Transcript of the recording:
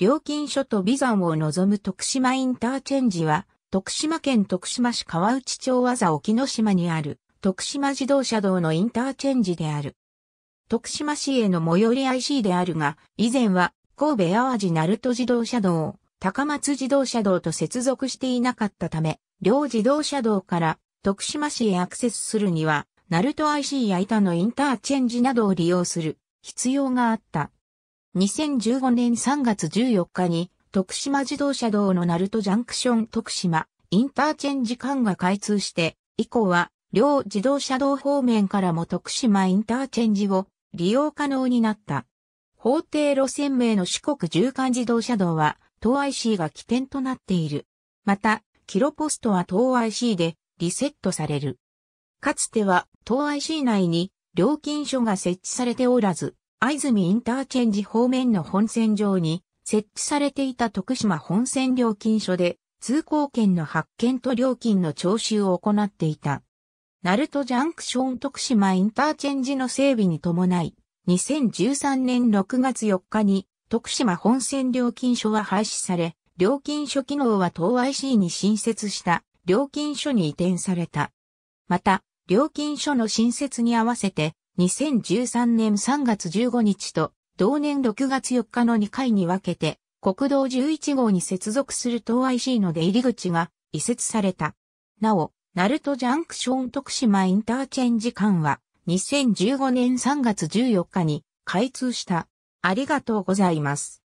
料金所と美山を望む徳島インターチェンジは、徳島県徳島市川内町技沖ノ島にある、徳島自動車道のインターチェンジである。徳島市への最寄り IC であるが、以前は、神戸淡路鳴門自動車道、高松自動車道と接続していなかったため、両自動車道から徳島市へアクセスするには、鳴門 IC や板のインターチェンジなどを利用する必要があった。2015年3月14日に、徳島自動車道の鳴門ジャンクション徳島インターチェンジ間が開通して、以降は両自動車道方面からも徳島インターチェンジを利用可能になった。法定路線名の四国縦貫自動車道は、東 IC が起点となっている。また、キロポストは東 IC でリセットされる。かつては東 IC 内に料金所が設置されておらず、藍住インターチェンジ方面の本線上に設置されていた徳島本線料金所で通行券の発券と料金の徴収を行っていた。ナルトジャンクション徳島インターチェンジの整備に伴い、2013年6月4日に徳島本線料金所は廃止され、料金所機能は東 IC に新設した料金所に移転された。また、料金所の新設に合わせて2013年3月15日と同年6月4日の2回に分けて国道11号に接続する東 IC の出入り口が移設された。なお、ナルトジャンクション徳島インターチェンジ間は2015年3月14日に開通した。ありがとうございます。